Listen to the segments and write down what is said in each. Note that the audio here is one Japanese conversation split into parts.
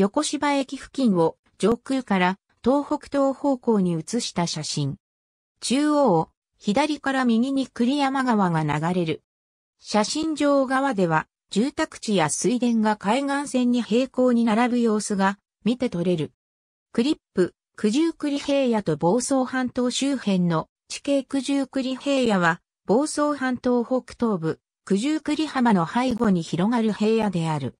横芝駅付近を上空から東北東方向に映した写真。中央を左から右に栗山川が流れる。写真上側では住宅地や水田が海岸線に平行に並ぶ様子が見て取れる。クリップ、九十九里平野と房総半島周辺の地形九十九里平野は房総半島北東部九十九里浜の背後に広がる平野である。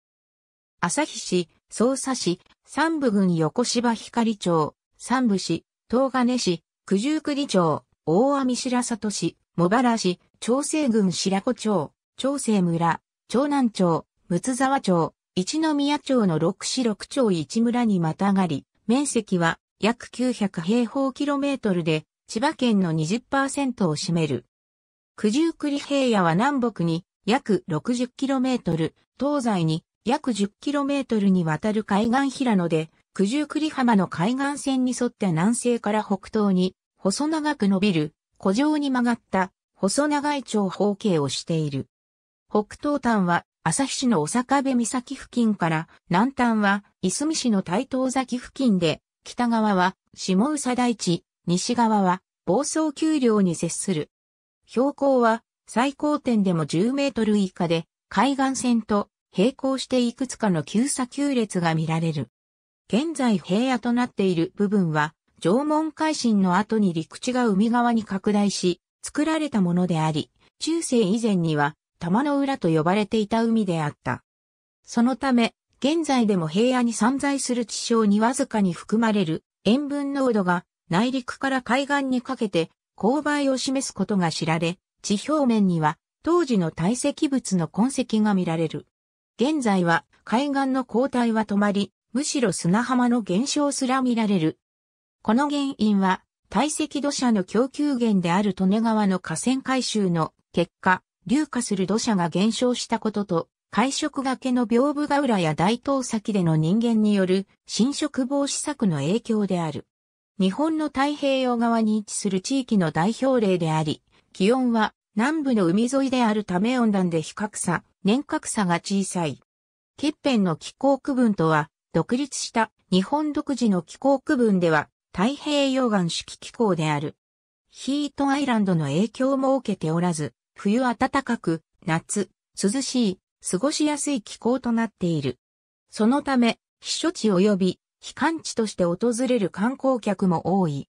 朝日市、匝瑳市、三部郡横芝光町、三部市、東金市、九十九里町、大網白里市、茂原市、長生郡白子町、長生村、長南町、睦沢町、一宮町の六市六町一村にまたがり、面積は約九百平方キロメートルで、千葉県の20%を占める。九十九里平野は南北に約六十キロメートル、東西に約 10km にわたる海岸平野で、九十九里浜の海岸線に沿って南西から北東に、細長く伸びる、古城に曲がった、細長い長方形をしている。北東端は、旭市の小坂部岬付近から、南端はいすみ市の台東崎付近で、北側は下宇佐大地、西側は房総丘陵に接する。標高は最高点でも10メートル以下で、海岸線と並行していくつかの急砂丘列が見られる。現在平野となっている部分は、縄文海進の後に陸地が海側に拡大し、作られたものであり、中世以前には玉の浦と呼ばれていた海であった。そのため、現在でも平野に散在する地層にわずかに含まれる塩分濃度が内陸から海岸にかけて勾配を示すことが知られ、地表面には当時の堆積物の痕跡が見られる。現在は海岸の交代は止まり、むしろ砂浜の減少すら見られる。この原因は、堆積土砂の供給源である利根川の河川改修の結果、流下する土砂が減少したことと、会食がけの屏風ヶ浦や大東先での人間による侵食防止策の影響である。日本の太平洋側に位置する地域の代表例であり、気温は南部の海沿いであるため温暖で比較差、年較差が小さい。欠片の気候区分とは、独立した日本独自の気候区分では、太平洋岸式気候である。ヒートアイランドの影響も受けておらず、冬暖かく、夏、涼しい、過ごしやすい気候となっている。そのため、避暑地及び、避寒地として訪れる観光客も多い。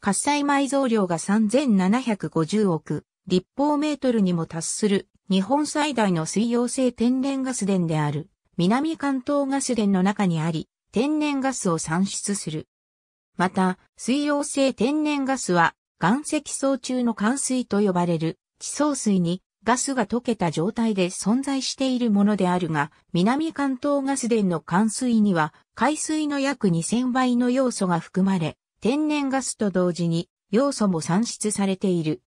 喝采埋蔵量が3750億立方メートルにも達する日本最大の水溶性天然ガス田である南関東ガス田の中にあり、天然ガスを産出する。また、水溶性天然ガスは岩石層中の冠水と呼ばれる地層水にガスが溶けた状態で存在しているものであるが、南関東ガス田の冠水には海水の約2000倍の要素が含まれ、天然ガスと同時に要素も産出されている。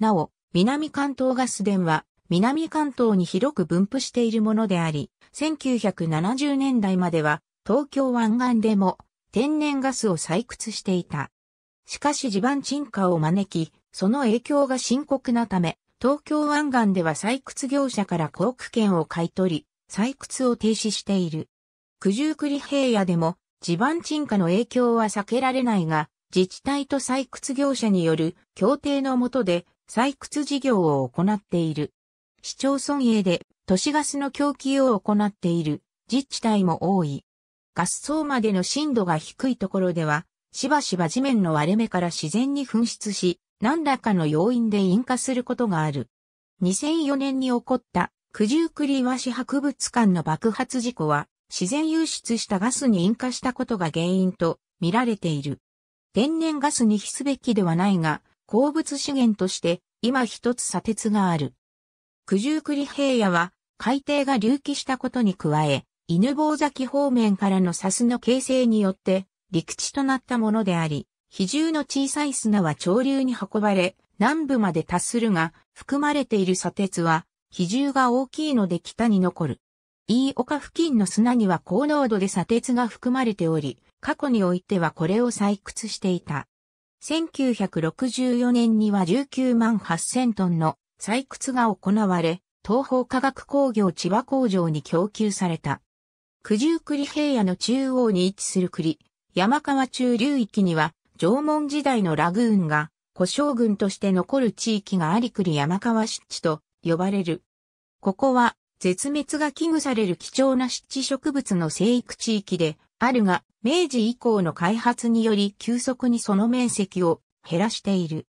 なお、南関東ガス田は、南関東に広く分布しているものであり、1970年代までは、東京湾岸でも、天然ガスを採掘していた。しかし地盤沈下を招き、その影響が深刻なため、東京湾岸では採掘業者から航空券を買い取り、採掘を停止している。九十九里平野でも地盤沈下の影響は避けられないが、自治体と採掘業者による協定の下で採掘事業を行っている。市町村営で都市ガスの供給を行っている自治体も多い。ガス層までの深度が低いところでは、しばしば地面の割れ目から自然に噴出し、何らかの要因で引火することがある。2004年に起こった九十九里和紙博物館の爆発事故は、自然輸出したガスに引火したことが原因と見られている。天然ガスに比すべきではないが、鉱物資源として今一つ砂鉄がある。九十九里平野は海底が隆起したことに加え、犬坊崎方面からの砂スの形成によって陸地となったものであり、比重の小さい砂は潮流に運ばれ、南部まで達するが、含まれている砂鉄は、比重が大きいので北に残る。飯岡付近の砂には高濃度で砂鉄が含まれており、過去においてはこれを採掘していた。1964年には19万8000トンの採掘が行われ、東方化学工業千葉工場に供給された。九十九里平野の中央に位置する栗、山川中流域には、縄文時代のラグーンが、古将軍として残る地域があり栗山川湿地と呼ばれる。ここは、絶滅が危惧される貴重な湿地植物の生育地域で、あるが、明治以降の開発により急速にその面積を減らしている。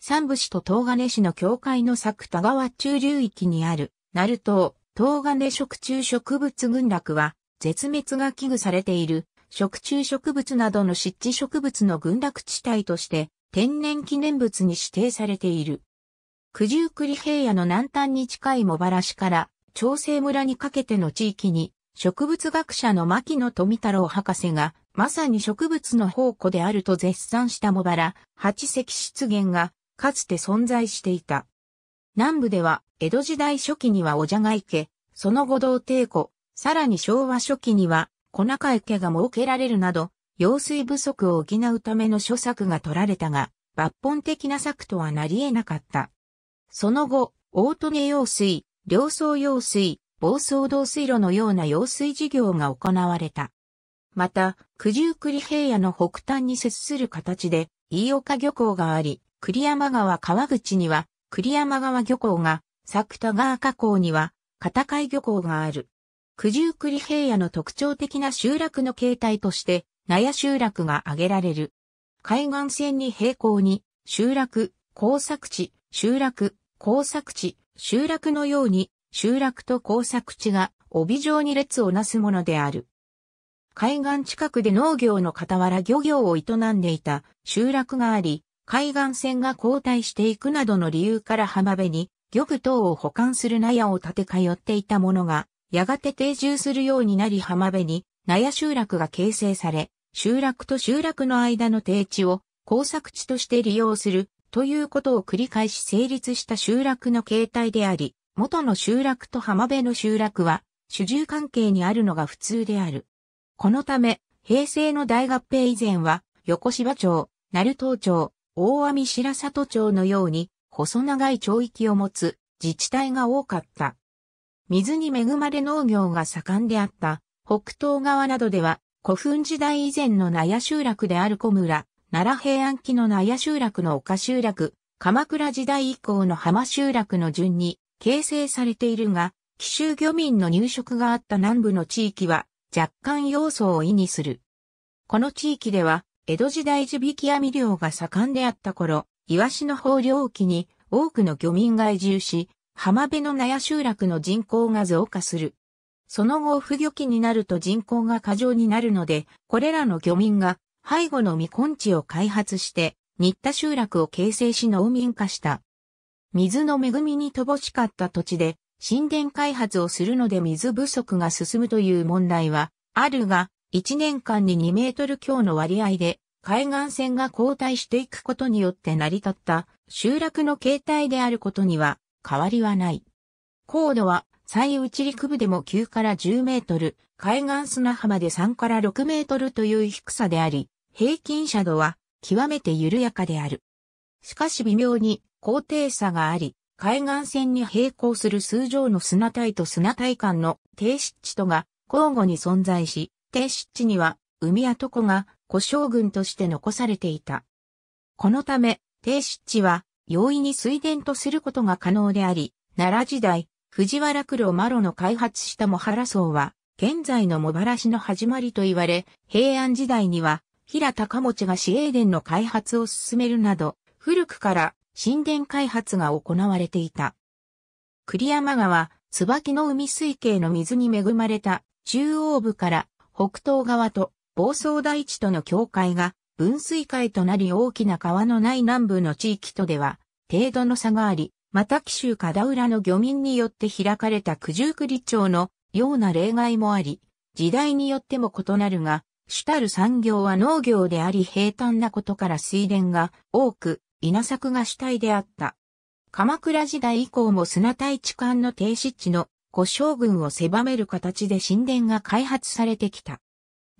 三部市と東金市の境界の作田川中流域にある、鳴門、東金食虫植物群落は、絶滅が危惧されている、食虫植物などの湿地植物の群落地帯として、天然記念物に指定されている。九十九里平野の南端に近い茂原市から、長生村にかけての地域に、植物学者の牧野富太郎博士が、まさに植物の宝庫であると絶賛した茂原、八石湿原が、かつて存在していた。南部では、江戸時代初期にはおじゃが池、その後道帝湖、さらに昭和初期には、小中池が設けられるなど、用水不足を補うための諸策が取られたが、抜本的な策とはなり得なかった。その後、大利根用水、両層用水、暴走道水路のような用水事業が行われた。また、九十九里平野の北端に接する形で、飯岡漁港があり、栗山川川口には、栗山川漁港が、作田川河口には、片海漁港がある。九十九里平野の特徴的な集落の形態として、納屋集落が挙げられる。海岸線に平行に、集落、工作地、集落、工作地、集落のように集落と工作地が帯状に列をなすものである。海岸近くで農業の傍ら漁業を営んでいた集落があり、海岸線が後退していくなどの理由から浜辺に漁具等を保管する納屋を建て通っていたものが、やがて定住するようになり浜辺に納屋集落が形成され、集落と集落の間の定地を工作地として利用するということを繰り返し成立した集落の形態であり、元の集落と浜辺の集落は主従関係にあるのが普通である。このため、平成の大合併以前は、横芝町、鳴門町、大網白里町のように、細長い町域を持つ自治体が多かった。水に恵まれ農業が盛んであった北東側などでは古墳時代以前の納屋集落である小村、奈良平安期の納屋集落の丘集落、鎌倉時代以降の浜集落の順に形成されているが、奇襲漁民の入植があった南部の地域は若干要素を意味する。この地域では、江戸時代地引き網漁が盛んであった頃、イワシの放漁期に多くの漁民が移住し、浜辺の納屋集落の人口が増加する。その後不漁期になると人口が過剰になるので、これらの漁民が背後の未婚地を開発して、新田集落を形成し農民化した。水の恵みに乏しかった土地で、神殿開発をするので水不足が進むという問題は、あるが、1年間に2メートル強の割合で、海岸線が後退していくことによって成り立った集落の形態であることには変わりはない。高度は最内陸部でも9から10メートル、海岸砂浜で3から6メートルという低さであり、平均斜度は極めて緩やかである。しかし微妙に高低差があり、海岸線に並行する数常の砂帯と砂体間の低湿地とが交互に存在し、低湿地には海や床が古将軍として残されていた。このため、低湿地は容易に水田とすることが可能であり、奈良時代、藤原黒マロの開発した茂原荘は、現在の茂原市の始まりと言われ、平安時代には、平高持が市営殿の開発を進めるなど、古くから神殿開発が行われていた。栗山川、椿の海水系の水に恵まれた中央部から北東側と房総大地との境界が分水界となり大きな川のない南部の地域とでは程度の差があり、また紀州片浦の漁民によって開かれた九十九里町のような例外もあり、時代によっても異なるが、主たる産業は農業であり平坦なことから水田が多く稲作が主体であった。鎌倉時代以降も砂大地間の停止地の古将軍を狭める形で神殿が開発されてきた。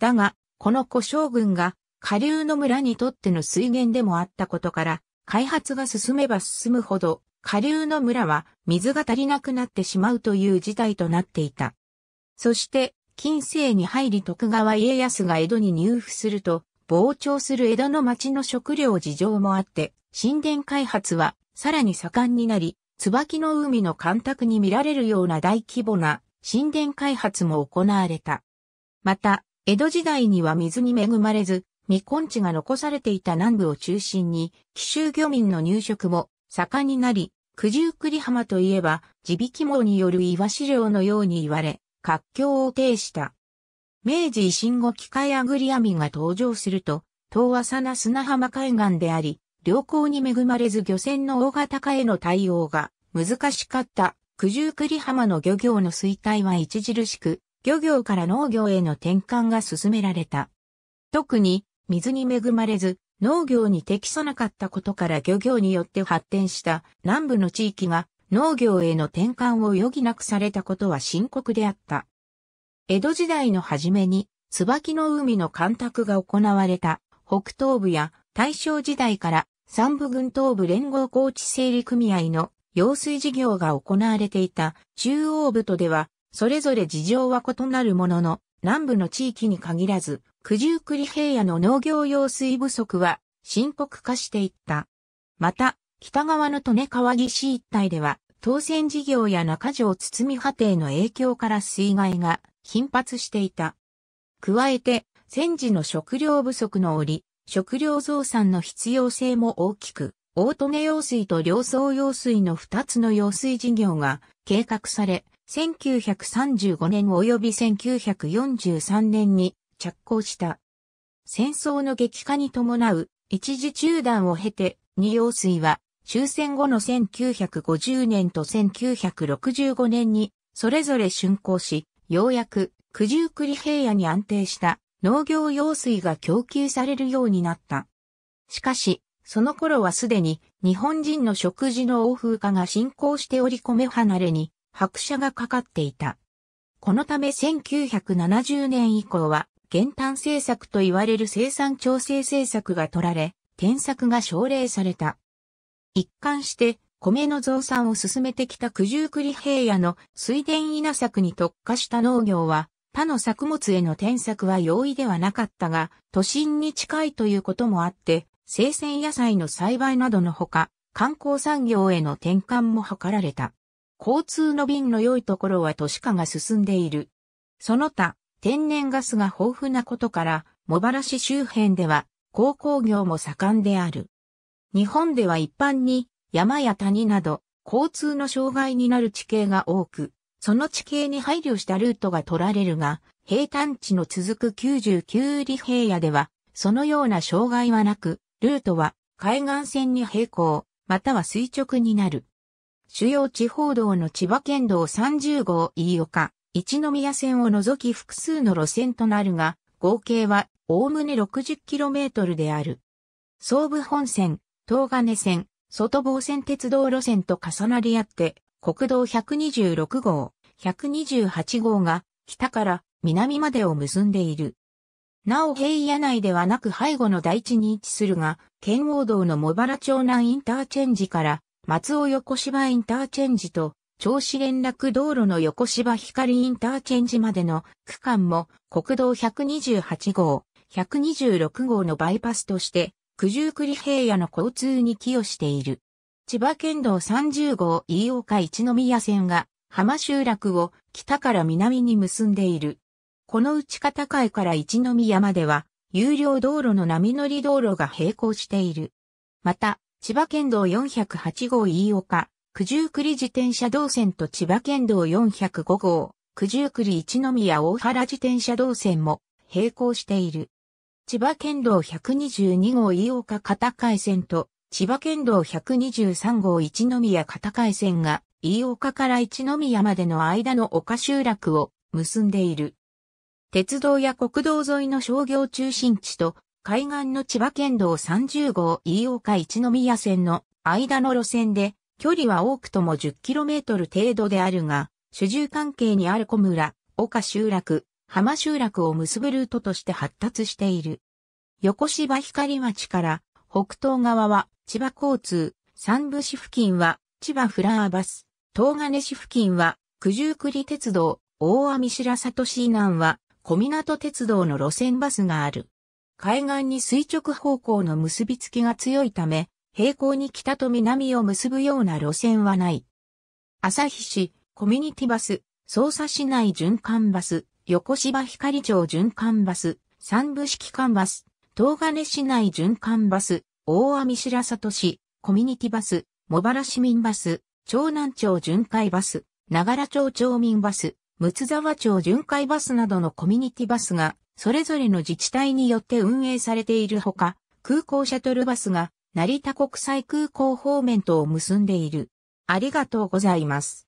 だが、この古将軍が下流の村にとっての水源でもあったことから、開発が進めば進むほど、下流の村は水が足りなくなってしまうという事態となっていた。そして、近世に入り徳川家康が江戸に入府すると、膨張する江戸の町の食料事情もあって、神殿開発はさらに盛んになり、椿の海の干拓に見られるような大規模な神殿開発も行われた。また、江戸時代には水に恵まれず、未婚地が残されていた南部を中心に、奇襲漁民の入植も盛んになり、九十九里浜といえば、地引き網によるイワシ漁のように言われ、活況を呈した。明治維新後機械アグリアミが登場すると、遠浅な砂浜海岸であり、良好に恵まれず漁船の大型化への対応が難しかった九十九里浜の漁業の衰退は著しく、漁業から農業への転換が進められた。特に水に恵まれず農業に適さなかったことから漁業によって発展した南部の地域が農業への転換を余儀なくされたことは深刻であった。江戸時代の初めに椿の海の干拓が行われた北東部や大正時代から三部軍東部連合高知整理組合の用水事業が行われていた中央部とでは、それぞれ事情は異なるものの、南部の地域に限らず、九十九里平野の農業用水不足は深刻化していった。また、北側の利根川岸一帯では、当選事業や中条堤波堤の影響から水害が頻発していた。加えて、戦時の食料不足の折、食料増産の必要性も大きく、大利根用水と両層用水の2つの用水事業が計画され、1935年及び1943年に着工した。戦争の激化に伴う一時中断を経て、二用水は終戦後の1950年と1965年にそれぞれ竣工し、ようやく九十九里平野に安定した農業用水が供給されるようになった。しかし、その頃はすでに日本人の食事の欧風化が進行しており米離れに拍車がかかっていた。このため1970年以降は減反政策と言われる生産調整政策が取られ、転作が奨励された。一貫して米の増産を進めてきた九十九里平野の水田稲作に特化した農業は他の作物への転作は容易ではなかったが、都心に近いということもあって、生鮮野菜の栽培などのほか、観光産業への転換も図られた。交通の便の良いところは都市化が進んでいる。その他、天然ガスが豊富なことから、茂原市周辺では、鉱工業も盛んである。日本では一般に、山や谷など、交通の障害になる地形が多く、その地形に配慮したルートが取られるが、平坦地の続く99里平野では、そのような障害はなく、ルートは海岸線に平行、または垂直になる。主要地方道の千葉県道30号飯岡、一宮線を除き複数の路線となるが、合計はおおむね 60km である。総武本線、東金線、外房線鉄道路線と重なり合って、国道126号、128号が北から南までを結んでいる。なお平野内ではなく背後の台地に位置するが、県央道の茂原町南インターチェンジから松尾横芝インターチェンジと、銚子連絡道路の横芝光インターチェンジまでの区間も国道128号、126号のバイパスとして、九十九里平野の交通に寄与している。千葉県道30号飯岡一宮線が浜集落を北から南に結んでいる。この内片海から一宮までは、有料道路の波乗り道路が並行している。また、千葉県道408号飯岡、九十九里自転車道線と千葉県道405号、九十九里一宮大原自転車道線も並行している。千葉県道122号飯岡片海線と千葉県道123号一宮片海線が飯岡から一宮までの間の丘集落を結んでいる。鉄道や国道沿いの商業中心地と海岸の千葉県道30号飯岡一宮線の間の路線で距離は多くとも 10km 程度であるが、主従関係にある小村、岡集落、浜集落を結ぶルートとして発達している。横芝光町から北東側は千葉交通、三部市付近は千葉フラーバス、東金市付近は、九十九里鉄道、大網白里市南は、小港鉄道の路線バスがある。海岸に垂直方向の結びつきが強いため、平行に北と南を結ぶような路線はない。旭市、コミュニティバス、匝瑳市内循環バス、横芝光町循環バス、三部式間バス、東金市内循環バス、大網白里市、コミュニティバス、茂原市民バス、長南町巡回バス、長良町町民バス、睦沢町巡回バスなどのコミュニティバスが、それぞれの自治体によって運営されているほか、空港シャトルバスが、成田国際空港方面とを結んでいる。ありがとうございます。